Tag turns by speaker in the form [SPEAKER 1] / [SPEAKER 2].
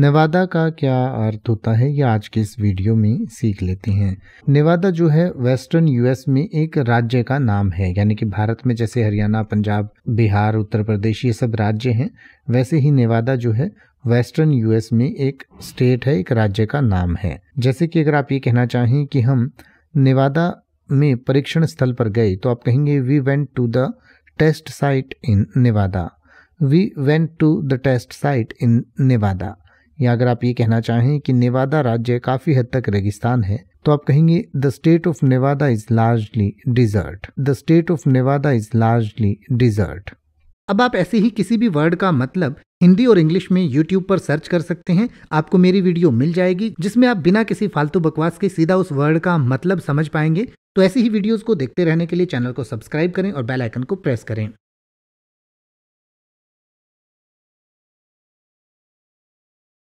[SPEAKER 1] नेवादा का क्या अर्थ होता है ये आज के इस वीडियो में सीख लेते हैं नेवादा जो है वेस्टर्न यूएस में एक राज्य का नाम है यानी कि भारत में जैसे हरियाणा पंजाब बिहार उत्तर प्रदेश ये सब राज्य हैं वैसे ही नेवादा जो है वेस्टर्न यूएस में एक स्टेट है एक राज्य का नाम है जैसे कि अगर आप ये कहना चाहें कि हम नेवादा में परीक्षण स्थल पर गए तो आप कहेंगे we went to the test site in Nevada we went to the test site in Nevada या अगर आप ये कहना चाहें कि नेवादा राज्य काफ़ी हद तक रेगिस्तान है तो आप कहेंगे the state of Nevada is largely desert the state of Nevada is largely desert अब आप ऐसे ही किसी भी वर्ड का मतलब हिंदी और इंग्लिश में यूट्यूब पर सर्च कर सकते हैं आपको मेरी वीडियो मिल जाएगी जिसमें आप बिना किसी फालतू बकवास के सीधा उस वर्ड का मतलब समझ पाएंगे तो ऐसी ही वीडियोस को देखते रहने के लिए चैनल को सब्सक्राइब करें और बेल आइकन को प्रेस करें